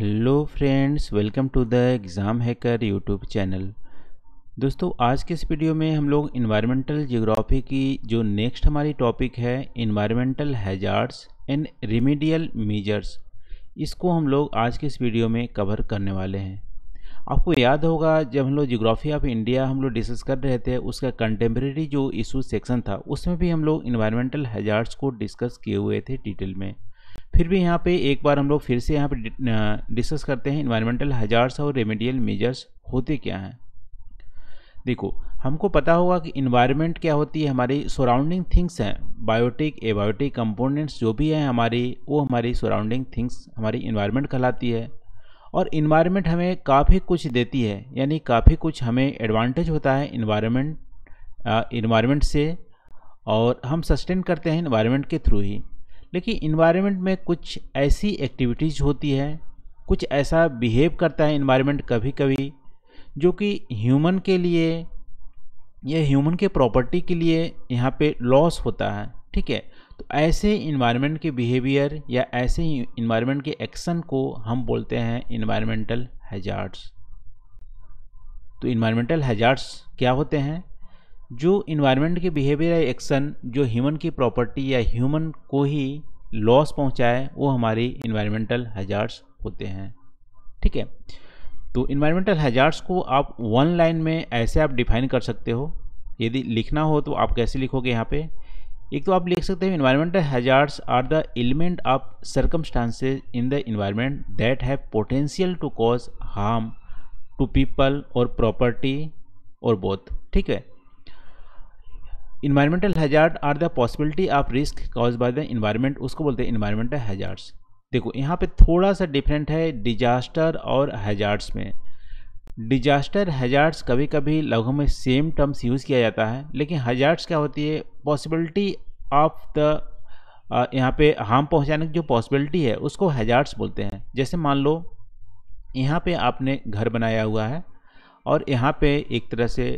hello friends welcome to the exam hacker YouTube channel दोस्तों आज के इस वीडियो में हम लोग इन्वायरमेंटल जियोग्राफी की जो नेक्स्ट हमारी टॉपिक है environmental hazards and remedial measures इसको हम लोग आज के इस वीडियो में कवर करने वाले हैं आपको याद होगा जब हम लोग जियोग्राफी ऑफ इंडिया हम लोग डिस्कस कर रहे थे उसका कंटेम्प्रेरी जो इशू सेक्शन था उसमें भी हम लोग इन्वायरमेंटल हैजार्ड्स को डिस्कस किए हुए थे डिटेल में फिर भी यहाँ पे एक बार हम लोग फिर से यहाँ पे डिस्कस करते हैं इन्वायरमेंटल हजार्स और रेमेडियल मेजर्स होते क्या हैं देखो हमको पता होगा कि इन्वायरमेंट क्या होती है हमारी सराउंडिंग थिंग्स हैं बायोटिक एबायोटिक कंपोनेंट्स जो भी हैं हमारी वो हमारी सराउंडिंग थिंग्स हमारी इन्वायरमेंट कहलाती है और इन्वायरमेंट हमें काफ़ी कुछ देती है यानी काफ़ी कुछ हमें एडवांटेज होता है इन्वायरमेंट इन्वायरमेंट से और हम सस्टेन करते हैं इन्वायरमेंट के थ्रू ही लेकिन इन्वायरमेंट में कुछ ऐसी एक्टिविटीज़ होती है कुछ ऐसा बिहेव करता है इन्वायरमेंट कभी कभी जो कि ह्यूमन के लिए या ह्यूमन के प्रॉपर्टी के लिए यहाँ पे लॉस होता है ठीक है तो ऐसे इन्वायरमेंट के बिहेवियर या ऐसे इन्वायरमेंट के एक्शन को हम बोलते हैं इन्वायरमेंटल हैजार्ड्स तो इन्वायरमेंटल हैजार्ड्स क्या होते हैं जो इन्वायरमेंट के बिहेवियर या एक्शन जो ह्यूमन की प्रॉपर्टी या ह्यूमन को ही लॉस पहुंचाए वो हमारी इन्वायरमेंटल हजार्स होते हैं ठीक है तो इन्वायरमेंटल हजार्स को आप वन लाइन में ऐसे आप डिफाइन कर सकते हो यदि लिखना हो तो आप कैसे लिखोगे यहाँ पे एक तो आप लिख सकते हो environmental hazards are the element of circumstances in the environment that have potential to cause harm to people और प्रॉपर्टी और बोथ ठीक है environmental hazard are the possibility of risk cause by the environment उसको बोलते हैं environmental hazards देखो यहाँ पे थोड़ा सा डिफरेंट है डिजास्टर और हैजार्ड्स में डिजास्टर हैजार्ड्स कभी कभी लघु में सेम टर्म्स यूज़ किया जाता है लेकिन हैजार्ड्स क्या होती है पॉसिबिलिटी ऑफ द यहाँ पे हार्म पहुँचाने की जो पॉसिबिलिटी है उसको हैजार्ड्स बोलते हैं जैसे मान लो यहाँ पे आपने घर बनाया हुआ है और यहाँ पे एक तरह से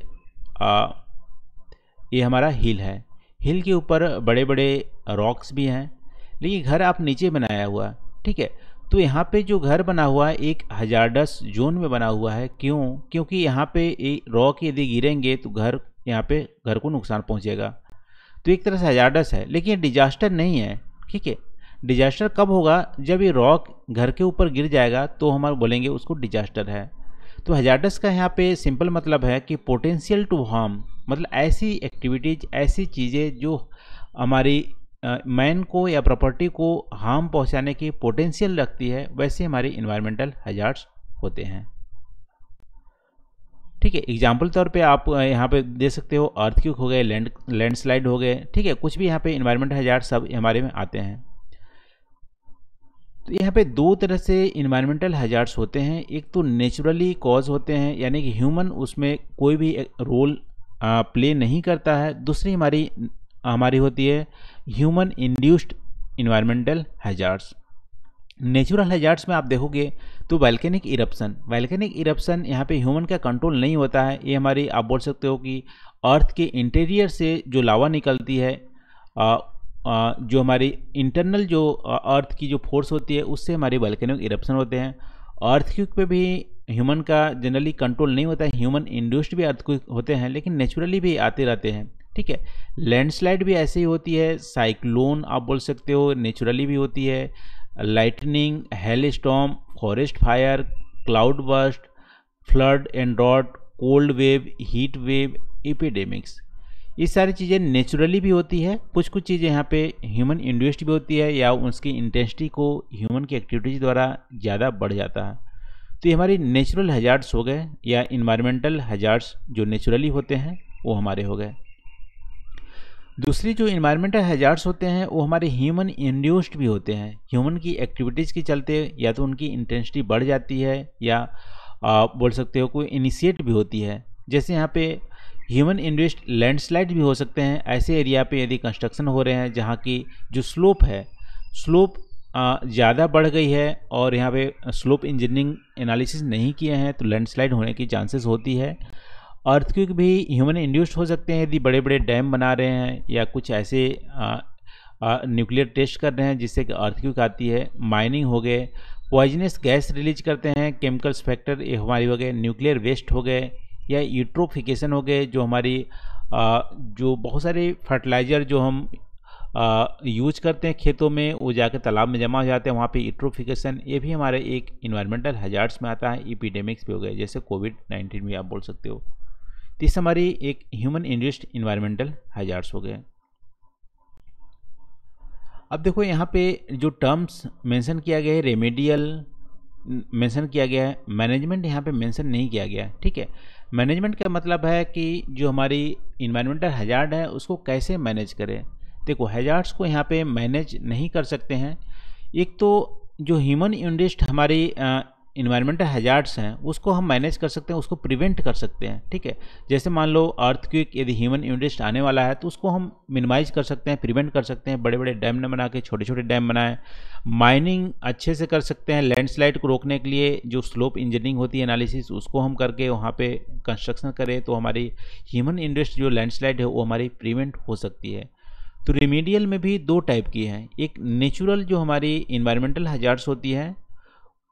आ, uh, ये हमारा हिल है हिल के ऊपर बड़े बड़े रॉक्स भी हैं लेकिन घर आप नीचे बनाया हुआ ठीक है तो यहाँ पे जो घर बना हुआ है एक हजारडस जोन में बना हुआ है क्यों क्योंकि यहाँ पे रॉक यदि गिरेंगे तो घर यहाँ पे घर को नुकसान पहुँचेगा तो एक तरह से हजारडस है लेकिन डिजास्टर नहीं है ठीक है डिजास्टर कब होगा जब ये रॉक घर के ऊपर गिर जाएगा तो हम बोलेंगे उसको डिजास्टर है तो हजारडस का यहाँ पे सिंपल मतलब है कि पोटेंशियल टू हार्म मतलब ऐसी एक्टिविटीज़ ऐसी चीज़ें जो हमारी मैन को या प्रॉपर्टी को हार्म पहुंचाने की पोटेंशियल रखती है वैसे हमारे इन्वायरमेंटल हजार्ड्स होते हैं ठीक है एग्जाम्पल तौर पे आप यहाँ पे दे सकते हो क्यूक हो गए लैंड लैंडस्लाइड हो गए ठीक है कुछ भी यहाँ पे इन्वायरमेंटल हजार्ड सब हमारे में आते हैं तो यहाँ पे दो तरह से इन्वायरमेंटल हजार्ड्स होते हैं एक तो नेचुरली कॉज होते हैं यानी कि ह्यूमन उसमें कोई भी रोल प्ले नहीं करता है दूसरी हमारी हमारी होती है human induced environmental hazards natural hazards में आप देखोगे तो वैल्केनिक इरप्शन वैल्केनिक इरप्शन यहाँ पे ह्यूमन का कंट्रोल नहीं होता है ये हमारी आप बोल सकते हो कि अर्थ के इंटीरियर से जो लावा निकलती है आ, आ, जो हमारी इंटरनल जो अर्थ की जो फोर्स होती है उससे हमारे वैल्केनिक इरप्शन होते हैं अर्थक्यूक पे भी ह्यूमन का जनरली कंट्रोल नहीं होता है ह्यूमन इंड्यूस्ड भी अर्थक्विक होते हैं लेकिन नेचुरली भी आते रहते हैं ठीक है लैंडस्लाइड भी ऐसे ही होती है साइक्लोन आप बोल सकते हो नेचुरली भी होती है lightning hail storm forest fire cloud burst flood and drought cold wave heat wave epidemics ये सारी चीज़ें नेचुरली भी होती है कुछ कुछ चीज़ें यहाँ पे ह्यूमन इंड्यूस्ड भी होती है या उसकी इंटेंसिटी को ह्यूमन की एक्टिविटीज़ द्वारा ज़्यादा बढ़ जाता है तो ये हमारे नेचुरल हजार्ड्स हो गए या इन्वायरमेंटल हजार्ड्स जो नेचुरली होते हैं वो हमारे हो गए दूसरी जो इन्वायरमेंटल हजार्ड्स होते हैं वो हमारे ह्यूमन इंड्यूस्ड भी होते हैं ह्यूमन की एक्टिविटीज़ के चलते या तो उनकी इंटेंसिटी बढ़ जाती है या आप बोल सकते हो कोई इनिशिएट भी होती है जैसे यहाँ पे ह्यूमन इंड्यूस्ड लैंडस्लाइड भी हो सकते हैं ऐसे एरिया पे यदि कंस्ट्रक्शन हो रहे हैं जहाँ की जो स्लोप है स्लोप ज़्यादा बढ़ गई है और यहाँ पे स्लोप इंजीनियरिंग एनालिसिस नहीं किए हैं तो लैंडस्लाइड होने की चांसेस होती है अर्थक्विक भी ह्यूमन इंड्यूस्ड हो सकते हैं यदि बड़े बड़े डैम बना रहे हैं या कुछ ऐसे न्यूक्लियर टेस्ट कर रहे हैं जिससे कि अर्थक्विक आती है माइनिंग हो गए पॉइजनस गैस रिलीज करते हैं केमिकल्स फैक्टर ये हमारी हो गए न्यूक्लियर वेस्ट हो गए या यूट्रोफिकेशन हो गए जो हमारी आ, जो बहुत सारे फर्टिलाइज़र जो हम यूज करते हैं खेतों में वो जाकर तालाब में जमा हो जाते हैं वहाँ पे इट्रोफिकेशन ये भी हमारे एक इन्वायरमेंटल हजार्ड्स में आता है इपीडेमिक्स भी हो गए जैसे कोविड नाइन्टीन भी आप बोल सकते हो तो इस हमारी एक ह्यूमन इंड्यूस्ड इन्वायरमेंटल हजार्ड्स हो गए अब देखो यहाँ पे जो टर्म्स मेंशन किया गया है रेमेडियल मेंशन किया गया है मैनेजमेंट यहाँ पे मेंशन नहीं किया गया है ठीक है मैनेजमेंट का मतलब है कि जो हमारी इन्वायरमेंटल हजार्ड है उसको कैसे मैनेज करें देखो हैजार्ड्स को यहाँ पे मैनेज नहीं कर सकते हैं एक तो जो ह्यूमन इंडस्ट हमारी इन्वायरमेंटल हैजार्ड्स हैं उसको हम मैनेज कर सकते हैं उसको प्रिवेंट कर सकते हैं ठीक है जैसे मान लो अर्थ क्यूक यदि ह्यूमन इंडस्ट आने वाला है तो उसको हम मिनिमाइज कर सकते हैं प्रिवेंट कर सकते हैं बड़े बड़े डैम न बना के छोटे छोटे डैम बनाएं माइनिंग अच्छे से कर सकते हैं लैंडस्लाइड को रोकने के लिए जो स्लोप इंजीनियरिंग होती है एनालिसिस उसको हम करके वहाँ पर कंस्ट्रक्शन करें तो हमारी ह्यूमन इंडस्ट जो लैंड है वो हमारी प्रिवेंट हो सकती है तो रिमेडियल में भी दो टाइप की हैं एक नेचुरल जो हमारी इन्वायरमेंटल हजार्ड्स होती है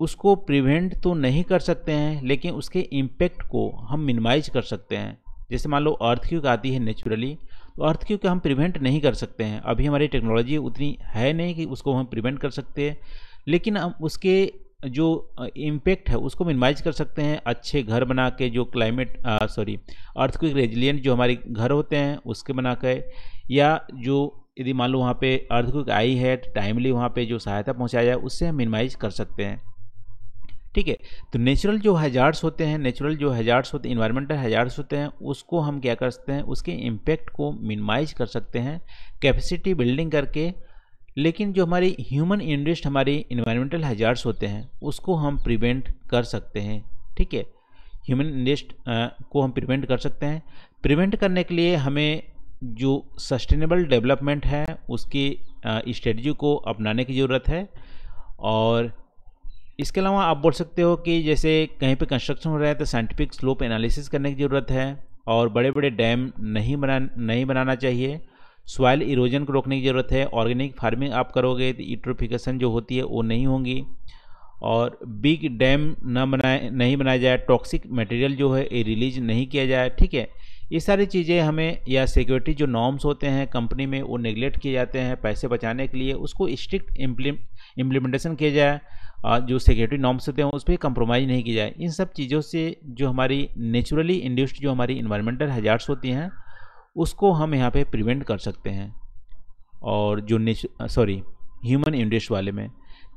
उसको प्रिवेंट तो नहीं कर सकते हैं लेकिन उसके इम्पेक्ट को हम मिनिमाइज कर सकते हैं जैसे मान लो अर्थ क्यूक आती है नेचुरली तो अर्थ क्यूक हम प्रिवेंट नहीं कर सकते हैं अभी हमारी टेक्नोलॉजी उतनी है नहीं कि उसको हम प्रिवेंट कर सकते हैं लेकिन हम उसके जो इम्पेक्ट है उसको मिनिमाइज कर सकते हैं अच्छे घर बना के जो climate sorry earthquake resilient जो हमारे घर होते हैं उसके बना के या जो यदि मान लो वहाँ पे अर्थ आई है टाइमली वहाँ पे जो सहायता पहुँचाया जाए उससे हम मिनिमाइज कर सकते हैं ठीक है तो नेचुरल जो हैजार्ड्स होते हैं नेचुरल जो हैजार्ड्स होते हैं इन्वायरमेंटल हैजार्ड्स होते हैं उसको हम क्या कर सकते हैं उसके इम्पैक्ट को मिनिमाइज कर सकते हैं कैपेसिटी बिल्डिंग करके लेकिन जो हमारे ह्यूमन इंडस्ट हमारे इन्वायरमेंटल हजार्स होते हैं उसको हम प्रिवेंट कर सकते हैं ठीक है ह्यूमन इंडस्ट को हम प्रिवेंट कर सकते हैं प्रिवेंट करने के लिए हमें जो सस्टेनेबल डेवलपमेंट है उसकी स्ट्रेटजी को अपनाने की ज़रूरत है और इसके अलावा आप बोल सकते हो कि जैसे कहीं पे कंस्ट्रक्शन हो रहा है तो साइंटिफिक स्लोप एनालिसिस करने की ज़रूरत है और बड़े बड़े डैम नहीं बना नहीं बनाना चाहिए सॉइल इरोजन को रोकने की ज़रूरत है ऑर्गेनिक फार्मिंग आप करोगे तो इट्रोफिकेशन जो होती है वो नहीं होंगी और बिग डैम न बनाए नहीं बनाया जाए टॉक्सिक मटेरियल जो है ये रिलीज नहीं किया जाए ठीक है ये सारी चीज़ें हमें या सिक्योरिटी जो नॉर्म्स होते हैं कंपनी में वो निगलेक्ट किए जाते हैं पैसे बचाने के लिए उसको स्ट्रिक्ट इम्प्लीमेंटेशन किया जाए जो सिक्योरिटी नॉर्म्स होते हैं उस पर कंप्रोमाइज़ नहीं किया जाए इन सब चीज़ों से जो हमारी नेचुरली इंड्यूस्ड जो हमारी इन्वायरमेंटल हजार्स होती हैं उसको हम यहाँ पे प्रिवेंट कर सकते हैं और जो सॉरी ह्यूमन इंडस्ट वाले में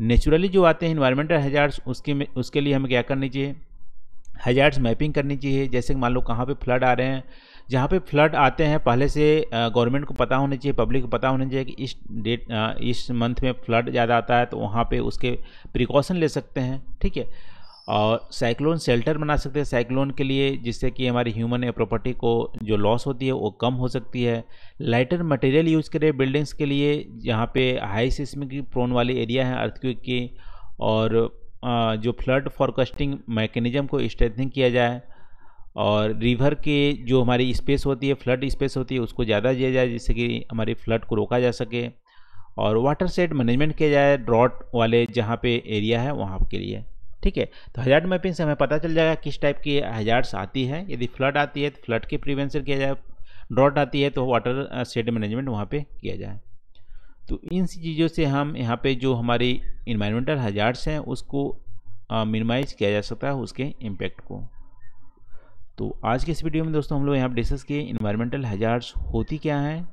नेचुरली जो आते हैं इन्वायरमेंटल हैजार्ड्स उसके में उसके लिए हमें क्या करनी चाहिए हैजार्ड्स मैपिंग करनी चाहिए जैसे कि मान लो कहाँ पे फ्लड आ रहे हैं जहाँ पे फ्लड आते हैं पहले से गवर्नमेंट को पता होना चाहिए पब्लिक को पता होना चाहिए कि इस डेट इस मंथ में फ्लड ज़्यादा आता है तो वहाँ पे उसके प्रिकॉशन ले सकते हैं ठीक है और साइक्लोन शेल्टर बना सकते हैं साइक्लोन के लिए जिससे कि हमारी ह्यूमन प्रॉपर्टी को जो लॉस होती है वो कम हो सकती है लाइटर मटेरियल यूज़ करें बिल्डिंग्स के लिए जहाँ पे हाई सिस्मिक प्रोन वाले एरिया हैं अर्थक्विक की और जो फ्लड फॉरकास्टिंग मैकेनिज्म को स्ट्रेथनिंग किया जाए और रिवर के जो हमारी स्पेस होती है फ्लड स्पेस होती है उसको ज़्यादा दिया जाए जिससे कि हमारी फ्लड को रोका जा सके और वाटर सेट मैनेजमेंट किया जाए ड्रॉट वाले जहाँ पे एरिया है वहाँ के लिए ठीक है तो हजार्ड मैपिंग से हमें पता चल जाएगा किस टाइप की हजार्ड्स आती है यदि फ्लड आती है तो फ्लड की प्रिवेंशन किया जाए ड्रॉट आती है तो वाटर सेड मैनेजमेंट वहाँ पे किया जाए तो इन चीज़ों से हम यहाँ पे जो हमारी इन्वायरमेंटल हजार्ड्स हैं उसको मिनिमाइज uh, किया जा सकता है उसके इम्पैक्ट को तो आज के इस वीडियो में दोस्तों हम लोग यहाँ पर डिस्कस किए इन्वायरमेंटल हजार्ड्स होती क्या हैं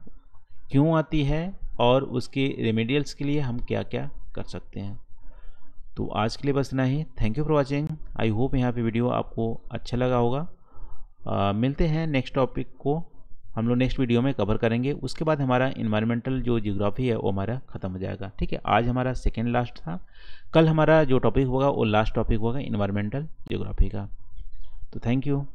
क्यों आती है और उसके रेमेडियल्स के लिए हम क्या क्या कर सकते हैं तो आज के लिए बस इतना ही thank you for watching I hope यहाँ पे वीडियो आपको अच्छा लगा होगा आ, मिलते हैं नेक्स्ट टॉपिक को हम लोग नेक्स्ट वीडियो में कवर करेंगे उसके बाद हमारा इन्वायरमेंटल जो जियोग्राफी है वो हमारा ख़त्म हो जाएगा ठीक है आज हमारा सेकेंड लास्ट था कल हमारा जो टॉपिक होगा वो लास्ट टॉपिक होगा इन्वायरमेंटल जियोग्राफी का तो थैंक यू